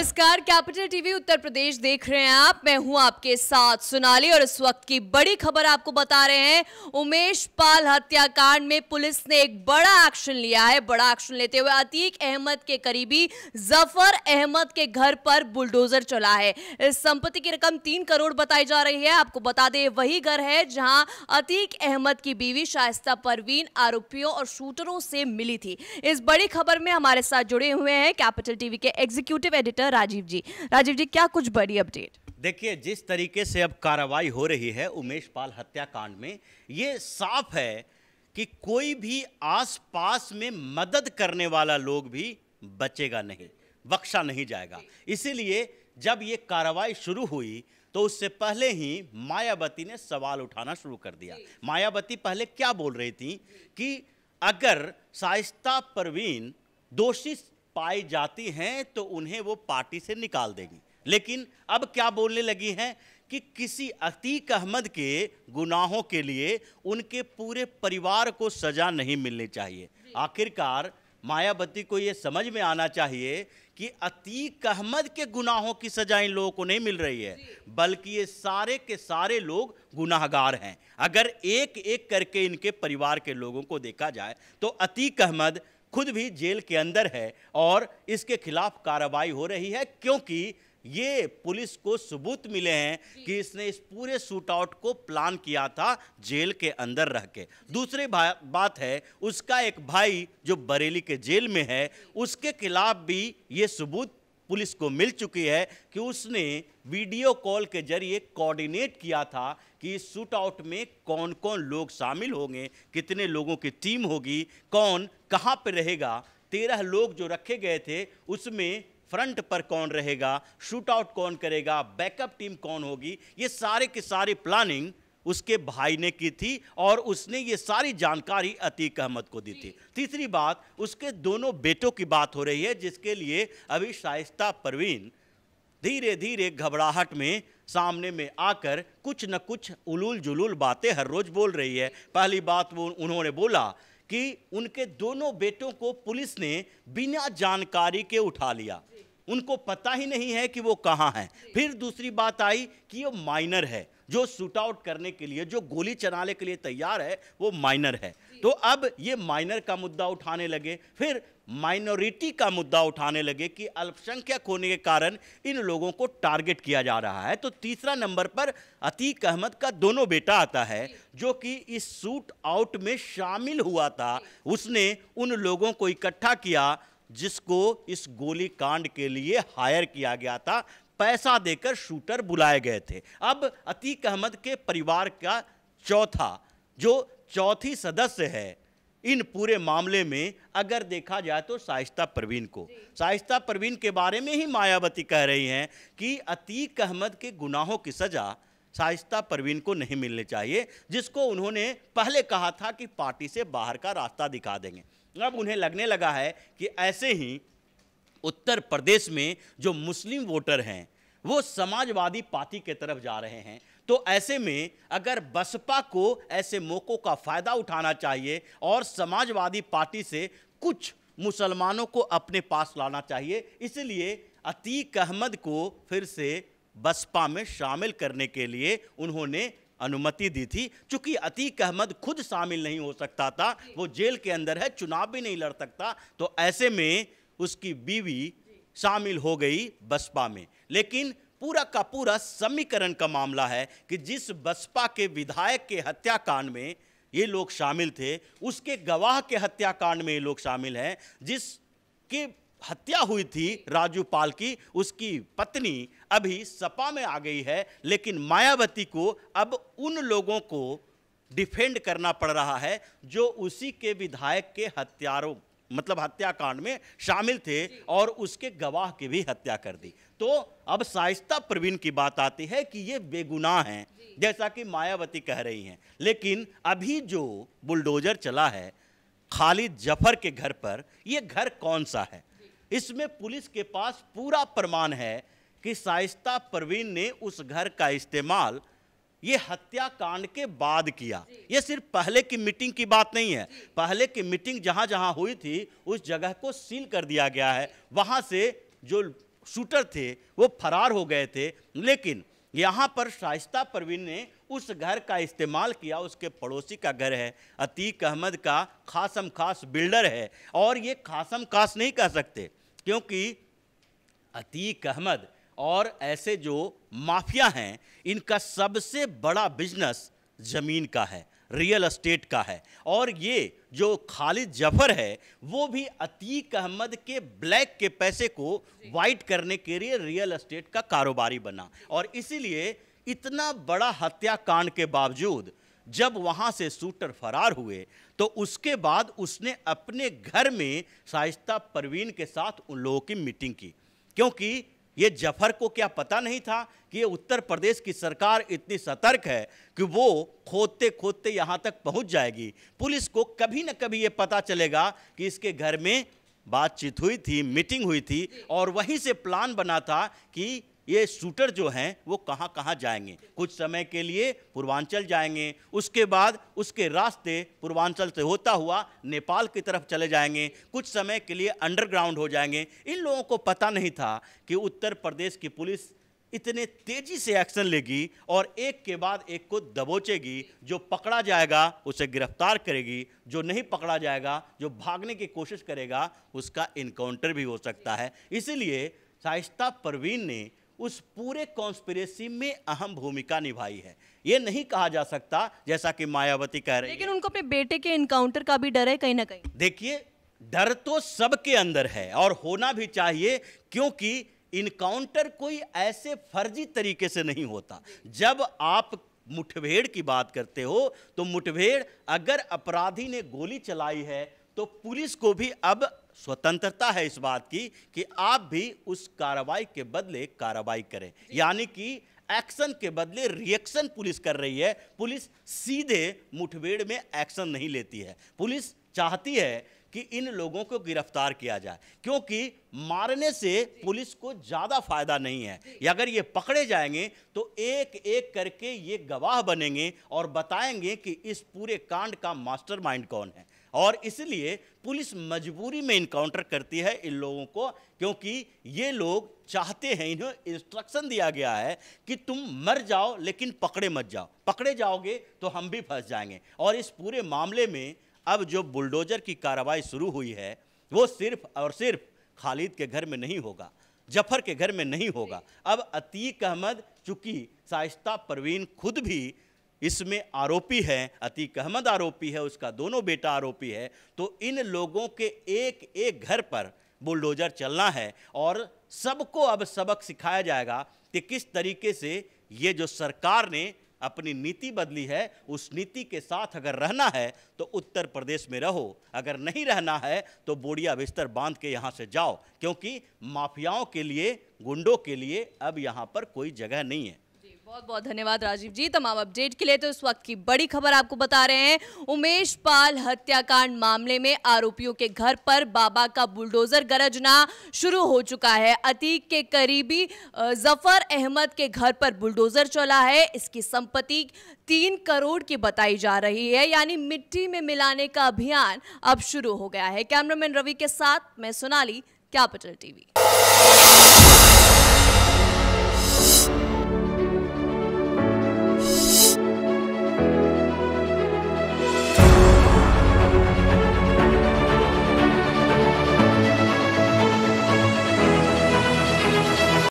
नमस्कार capital TV उत्तर प्रदेश देख रहे हैं आप मैं हूं आपके साथ सोनाली और इस वक्त की बड़ी खबर आपको बता रहे हैं उमेश पाल हत्याकांड में पुलिस ने एक बड़ा एक्शन लिया है बड़ा एक्शन लेते हुए अतीक अहमद के करीबी जफर अहमद के घर पर बुलडोजर चला है इस संपत्ति की रकम तीन करोड़ बताई जा रही है आपको बता दें वही घर है जहां अतीक अहमद की बीवी शाइस्ता परवीन आरोपियों और शूटरों से मिली थी इस बड़ी खबर में हमारे साथ जुड़े हुए हैं कैपिटल टीवी के executive editor officer Rajiv ji Rajiv ji क्या कुछ बड़ी अपडेट देखिए जिस तरीके से अब कार्रवाई हो रही है उमेश पाल हत्याकांड में ये साफ है कि कोई भी आसपास में मदद करने वाला लोग भी बचेगा नहीं बख्शा नहीं जाएगा इसीलिए जब ये कार्रवाई शुरू हुई तो उससे पहले ही मायावती ने सवाल उठाना शुरू कर दिया मायावती पहले क्या बोल रही थी कि अगर शाइस्ता परवीन दोषी पाई जाती हैं तो उन्हें वो पार्टी से निकाल देगी लेकिन अब क्या बोलने लगी हैं कि किसी अतीक अहमद के गुनाहों के लिए उनके पूरे परिवार को सज़ा नहीं मिलनी चाहिए आखिरकार मायावती को ये समझ में आना चाहिए कि अतीक अहमद के गुनाहों की सजा इन लोगों को नहीं मिल रही है बल्कि ये सारे के सारे लोग गुनाहगार हैं अगर एक एक करके इनके परिवार के लोगों को देखा जाए तो अतीक अहमद खुद भी जेल के अंदर है और इसके खिलाफ कार्रवाई हो रही है क्योंकि ये पुलिस को सबूत मिले हैं कि इसने इस पूरे शूट आउट को प्लान किया था जेल के अंदर रह के दूसरी बात है उसका एक भाई जो बरेली के जेल में है उसके खिलाफ भी ये सबूत पुलिस को मिल चुकी है कि उसने वीडियो कॉल के जरिए कोऑर्डिनेट किया था कि इस शूट आउट में कौन कौन लोग शामिल होंगे कितने लोगों की टीम होगी कौन कहाँ पर रहेगा तेरह लोग जो रखे गए थे उसमें फ्रंट पर कौन रहेगा शूट आउट कौन करेगा बैकअप टीम कौन होगी ये सारे के सारे प्लानिंग उसके भाई ने की थी और उसने ये सारी जानकारी अतीक अहमद को दी थी तीसरी बात उसके दोनों बेटों की बात हो रही है जिसके लिए अभी शाइस्ता परवीन धीरे धीरे घबराहट में सामने में आकर कुछ न कुछ उलूल जुलूल बातें हर रोज़ बोल रही है पहली बात वो उन्होंने बोला कि उनके दोनों बेटों को पुलिस ने बिना जानकारी के उठा लिया उनको पता ही नहीं है कि वो कहाँ हैं फिर दूसरी बात आई कि वो माइनर है जो शूट आउट करने के लिए जो गोली चलाने के लिए तैयार है वो माइनर है तो अब ये माइनर का मुद्दा उठाने लगे फिर माइनॉरिटी का मुद्दा उठाने लगे कि अल्पसंख्यक होने के कारण इन लोगों को टारगेट किया जा रहा है तो तीसरा नंबर पर अतीक अहमद का दोनों बेटा आता है जो कि इस शूट आउट में शामिल हुआ था उसने उन लोगों को इकट्ठा किया जिसको इस गोली कांड के लिए हायर किया गया था पैसा देकर शूटर बुलाए गए थे अब अतीक अहमद के परिवार का चौथा जो चौथी सदस्य है इन पूरे मामले में अगर देखा जाए तो शाइस्ता परवीन को साइस्ता परवीन के बारे में ही मायावती कह रही हैं कि अतीक अहमद के गुनाहों की सज़ा शाइस्ता परवीन को नहीं मिलने चाहिए जिसको उन्होंने पहले कहा था कि पार्टी से बाहर का रास्ता दिखा देंगे अब उन्हें लगने लगा है कि ऐसे ही उत्तर प्रदेश में जो मुस्लिम वोटर हैं वो समाजवादी पार्टी के तरफ जा रहे हैं तो ऐसे में अगर बसपा को ऐसे मौक़ों का फ़ायदा उठाना चाहिए और समाजवादी पार्टी से कुछ मुसलमानों को अपने पास लाना चाहिए इसलिए अतीक अहमद को फिर से बसपा में शामिल करने के लिए उन्होंने अनुमति दी थी चूंकि अतीक अहमद खुद शामिल नहीं हो सकता था वो जेल के अंदर है चुनाव भी नहीं लड़ सकता तो ऐसे में उसकी बीवी शामिल हो गई बसपा में लेकिन पूरा का पूरा समीकरण का मामला है कि जिस बसपा के विधायक के हत्याकांड में ये लोग शामिल थे उसके गवाह के हत्याकांड में ये लोग शामिल हैं जिसके हत्या हुई थी राजू पाल की उसकी पत्नी अभी सपा में आ गई है लेकिन मायावती को अब उन लोगों को डिफेंड करना पड़ रहा है जो उसी के विधायक के हत्यारों मतलब हत्याकांड में शामिल थे और उसके गवाह की भी हत्या कर दी तो अब साइस्ता प्रवीण की बात आती है कि ये बेगुनाह हैं जैसा कि मायावती कह रही हैं लेकिन अभी जो बुलडोजर चला है खालिद जफर के घर पर ये घर कौन सा है इसमें पुलिस के पास पूरा प्रमाण है कि साइस्ता परवीन ने उस घर का इस्तेमाल ये हत्याकांड के बाद किया ये सिर्फ पहले की मीटिंग की बात नहीं है पहले की मीटिंग जहाँ जहाँ हुई थी उस जगह को सील कर दिया गया है वहाँ से जो शूटर थे वो फरार हो गए थे लेकिन यहाँ पर शाइस्ता परवीन ने उस घर का इस्तेमाल किया उसके पड़ोसी का घर है अतीक अहमद का खासम खास बिल्डर है और ये खासम खास नहीं कह सकते क्योंकि अतीक अहमद और ऐसे जो माफिया हैं इनका सबसे बड़ा बिजनेस ज़मीन का है रियल एस्टेट का है और ये जो खालिद जफर है वो भी अतीक अहमद के ब्लैक के पैसे को वाइट करने के लिए रियल एस्टेट का कारोबारी बना और इसीलिए इतना बड़ा हत्याकांड के बावजूद जब वहाँ से शूटर फरार हुए तो उसके बाद उसने अपने घर में शाइस्ता परवीन के साथ उन लोगों की मीटिंग की क्योंकि ये जफर को क्या पता नहीं था कि ये उत्तर प्रदेश की सरकार इतनी सतर्क है कि वो खोदते खोदते यहाँ तक पहुँच जाएगी पुलिस को कभी ना कभी ये पता चलेगा कि इसके घर में बातचीत हुई थी मीटिंग हुई थी और वहीं से प्लान बना था कि ये शूटर जो हैं वो कहाँ कहाँ जाएंगे कुछ समय के लिए पूर्वांचल जाएंगे उसके बाद उसके रास्ते पूर्वांचल से होता हुआ नेपाल की तरफ चले जाएंगे कुछ समय के लिए अंडरग्राउंड हो जाएंगे इन लोगों को पता नहीं था कि उत्तर प्रदेश की पुलिस इतने तेजी से एक्शन लेगी और एक के बाद एक को दबोचेगी जो पकड़ा जाएगा उसे गिरफ्तार करेगी जो नहीं पकड़ा जाएगा जो भागने की कोशिश करेगा उसका इनकाउंटर भी हो सकता है इसीलिए शाइस्ता परवीन ने उस पूरे कॉन्स्पिरेसी में अहम भूमिका निभाई है ये नहीं कहा जा सकता जैसा कि मायावती कह रही लेकिन उनको अपने बेटे के इनकाउंटर का भी डर है कहीं ना कहीं देखिए डर तो सबके अंदर है और होना भी चाहिए क्योंकि इनकाउंटर कोई ऐसे फर्जी तरीके से नहीं होता जब आप मुठभेड़ की बात करते हो तो मुठभेड़ अगर अपराधी ने गोली चलाई है तो पुलिस को भी अब स्वतंत्रता है इस बात की कि आप भी उस कार्रवाई के बदले कार्रवाई करें यानी कि एक्शन के बदले रिएक्शन पुलिस कर रही है पुलिस सीधे मुठभेड़ में एक्शन नहीं लेती है पुलिस चाहती है कि इन लोगों को गिरफ्तार किया जाए क्योंकि मारने से पुलिस को ज़्यादा फायदा नहीं है अगर ये पकड़े जाएंगे तो एक एक करके ये गवाह बनेंगे और बताएंगे कि इस पूरे कांड का मास्टरमाइंड कौन है और इसलिए पुलिस मजबूरी में इनकाउंटर करती है इन लोगों को क्योंकि ये लोग चाहते हैं इन्हें इंस्ट्रक्शन दिया गया है कि तुम मर जाओ लेकिन पकड़े मत जाओ पकड़े जाओगे तो हम भी फंस जाएंगे और इस पूरे मामले में अब जो बुलडोजर की कार्रवाई शुरू हुई है वो सिर्फ और सिर्फ खालिद के घर में नहीं होगा जफर के घर में नहीं होगा अब अतीक अहमद चूँकि शाइस्ता परवीन खुद भी इसमें आरोपी है अतीक अहमद आरोपी है उसका दोनों बेटा आरोपी है तो इन लोगों के एक एक घर पर बुलडोजर चलना है और सबको अब सबक सिखाया जाएगा कि किस तरीके से ये जो सरकार ने अपनी नीति बदली है उस नीति के साथ अगर रहना है तो उत्तर प्रदेश में रहो अगर नहीं रहना है तो बोड़िया बिस्तर बांध के यहाँ से जाओ क्योंकि माफियाओं के लिए गुंडों के लिए अब यहाँ पर कोई जगह नहीं है बहुत बहुत धन्यवाद राजीव जी तमाम अपडेट के लिए तो इस वक्त की बड़ी खबर आपको बता रहे हैं उमेश पाल हत्याकांड मामले में आरोपियों के घर पर बाबा का बुलडोजर गरजना शुरू हो चुका है अतीक के करीबी जफर अहमद के घर पर बुलडोजर चला है इसकी संपत्ति तीन करोड़ की बताई जा रही है यानी मिट्टी में मिलाने का अभियान अब शुरू हो गया है कैमरामैन रवि के साथ मैं सोनाली कैपिटल टीवी